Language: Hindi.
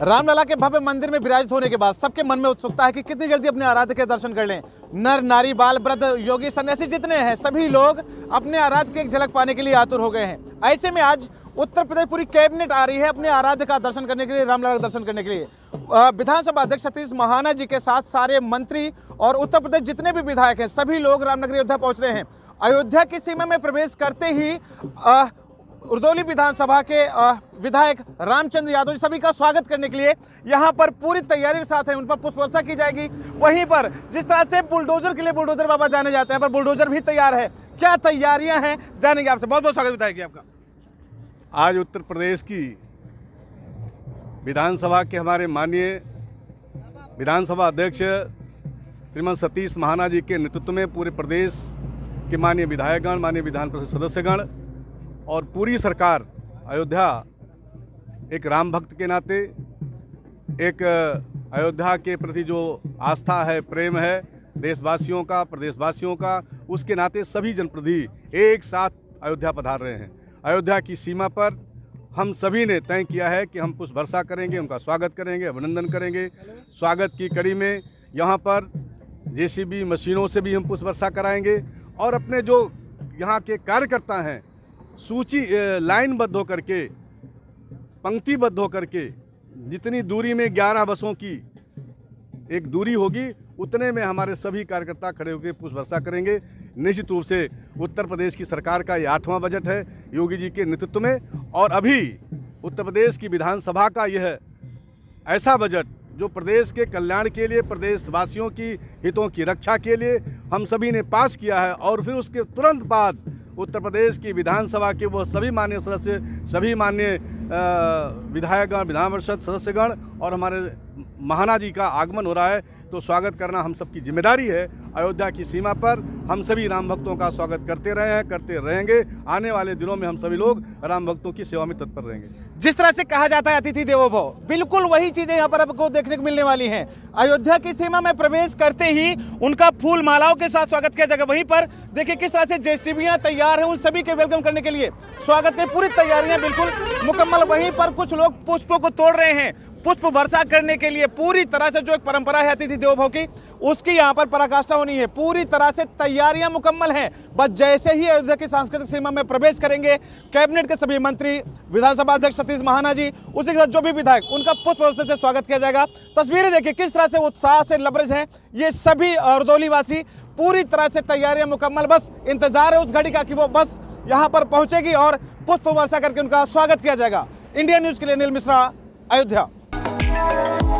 रामलला के भव्य मंदिर में विराजित होने के बाद सबके मन में उत्सुकता है कि कितनी जल्दी अपने आराध्य के दर्शन कर लें नर नारी बाल वृद्ध योगी सन्यासी जितने हैं सभी लोग अपने आराध्य के एक झलक पाने के लिए आतुर हो गए हैं ऐसे में आज उत्तर प्रदेश पूरी कैबिनेट आ रही है अपने आराध्य का दर्शन करने के लिए रामलला का दर्शन करने के लिए विधानसभा अध्यक्ष सतीश महाना जी के साथ सारे मंत्री और उत्तर प्रदेश जितने भी विधायक हैं सभी लोग रामनगरी अयोध्या पहुंच रहे हैं अयोध्या की सीमा में प्रवेश करते ही उर्दौली विधानसभा के विधायक रामचंद्र यादव जी सभी का स्वागत करने के लिए यहाँ पर पूरी तैयारी के साथ है उन पर पुष्प वर्षा की जाएगी वहीं पर जिस तरह से बुलडोजर के लिए बुलडोजर बाबा जाने जाते हैं पर बुलडोजर भी तैयार है क्या तैयारियां हैं जानेंगे आपसे बहुत बहुत स्वागत विधायक जी आपका आज उत्तर प्रदेश की विधानसभा के हमारे माननीय विधानसभा अध्यक्ष श्रीमान सतीश महाना जी के नेतृत्व में पूरे प्रदेश के माननीय विधायकगण माननीय विधान परिषद सदस्यगण और पूरी सरकार अयोध्या एक राम भक्त के नाते एक अयोध्या के प्रति जो आस्था है प्रेम है देशवासियों का प्रदेशवासियों का उसके नाते सभी जनप्रति एक साथ अयोध्या पधार रहे हैं अयोध्या की सीमा पर हम सभी ने तय किया है कि हम पुष्प वर्षा करेंगे उनका स्वागत करेंगे अभिनंदन करेंगे स्वागत की कड़ी में यहाँ पर जेसीबी मशीनों से भी हम पुष्प वर्षा कराएंगे और अपने जो यहाँ के कार्यकर्ता हैं सूची लाइनबद्ध होकर के पंक्तिबद्ध होकर के जितनी दूरी में ग्यारह बसों की एक दूरी होगी उतने में हमारे सभी कार्यकर्ता खड़े होकर पुष्प वर्षा करेंगे निश्चित रूप से उत्तर प्रदेश की सरकार का ये आठवां बजट है योगी जी के नेतृत्व में और अभी उत्तर प्रदेश की विधानसभा का यह ऐसा बजट जो प्रदेश के कल्याण के लिए प्रदेशवासियों की हितों की रक्षा के लिए हम सभी ने पास किया है और फिर उसके तुरंत बाद उत्तर प्रदेश की विधानसभा के वो सभी मान्य सदस्य सभी मान्य विधायकगण विधान परिषद सदस्यगण और हमारे महाना जी का आगमन हो रहा है तो स्वागत करना हम सबकी जिम्मेदारी है अयोध्या की सीमा पर हम सभी राम भक्तों का स्वागत करते रहे हैं करते रहेंगे आने वाले दिनों में हम सभी लोग राम भक्तों की सेवा में तत्पर रहेंगे जिस तरह से कहा जाता है अतिथि देवो भव बिल्कुल वही चीज़ें यहाँ पर आपको देखने को मिलने वाली हैं अयोध्या की सीमा में प्रवेश करते ही उनका फूल मालाओं के साथ स्वागत किया जाएगा वहीं पर देखिए किस तरह से जेसीबियां तैयार हैं उन सभी के वेलकम करने के लिए स्वागत की पूरी तैयारियां बिल्कुल मुकम्मल वहीं पर कुछ लोग पुष्पों को तोड़ रहे हैं पुष्प वर्षा करने के लिए पूरी तरह से जो एक परंपरा है अतिथि देव भाव की उसकी यहाँ पर पराकाष्ठा होनी है पूरी तरह से तैयारियां मुकम्मल हैं बस जैसे ही अयोध्या की सांस्कृतिक सीमा में प्रवेश करेंगे कैबिनेट के सभी मंत्री विधानसभा अध्यक्ष सतीश महाना जी उसी के साथ जो भी विधायक उनका पुष्प वर्षा से स्वागत किया जाएगा तस्वीरें देखिए किस तरह से उत्साह से लबरेज हैं ये सभी अरदौलीवासी पूरी तरह से तैयारियां मुकम्मल बस इंतजार है उस घड़ी का कि वो बस यहाँ पर पहुंचेगी और पुष्प वर्षा करके उनका स्वागत किया जाएगा इंडिया न्यूज़ के लिए अनिल मिश्रा अयोध्या